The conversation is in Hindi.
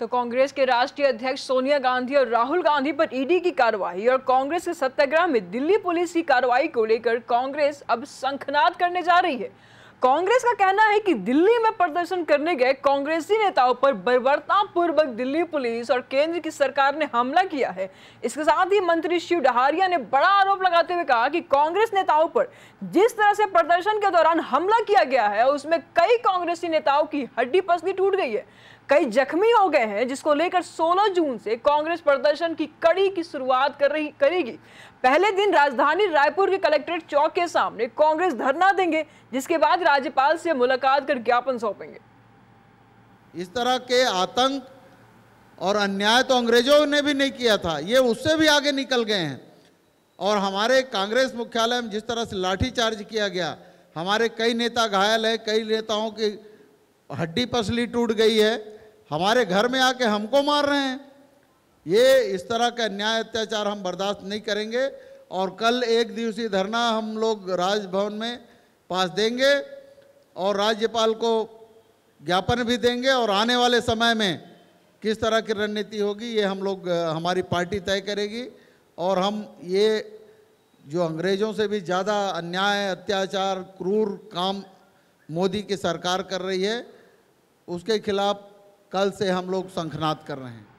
तो कांग्रेस के राष्ट्रीय अध्यक्ष सोनिया गांधी और राहुल गांधी पर ईडी की कार्रवाई और कांग्रेस के सत्याग्रह में दिल्ली पुलिस की कार्रवाई को लेकर कांग्रेस अब संखनाद करने जा रही है कांग्रेस का कहना है कि दिल्ली में प्रदर्शन करने गए कांग्रेसी नेताओं पर बर्बरतापूर्वक दिल्ली पुलिस और केंद्र की सरकार ने हमला किया है इसके साथ ही मंत्री शिव डहारिया ने बड़ा आरोप लगाते हुए कहा कि कांग्रेस नेताओं पर जिस तरह से प्रदर्शन के दौरान हमला किया गया है उसमें कई कांग्रेसी नेताओं की हड्डी पसली टूट गई है कई जख्मी हो गए हैं जिसको लेकर 16 जून से कांग्रेस प्रदर्शन की कड़ी की शुरुआत कर रही करेगी पहले दिन राजधानी रायपुर के कलेक्ट्रेट चौक के सामने कांग्रेस धरना देंगे जिसके बाद राज्यपाल से मुलाकात कर ज्ञापन सौंपेंगे इस तरह के आतंक और अन्याय तो अंग्रेजों ने भी नहीं किया था ये उससे भी आगे निकल गए हैं और हमारे कांग्रेस मुख्यालय में जिस तरह से लाठीचार्ज किया गया हमारे कई नेता घायल है कई नेताओं की हड्डी पसली टूट गई है हमारे घर में आके हमको मार रहे हैं ये इस तरह का न्याय अत्याचार हम बर्दाश्त नहीं करेंगे और कल एक दिवसीय धरना हम लोग राजभवन में पास देंगे और राज्यपाल को ज्ञापन भी देंगे और आने वाले समय में किस तरह की रणनीति होगी ये हम लोग हमारी पार्टी तय करेगी और हम ये जो अंग्रेज़ों से भी ज़्यादा अन्याय अत्याचार क्रूर काम मोदी की सरकार कर रही है उसके खिलाफ़ कल से हम लोग शंखनाद कर रहे हैं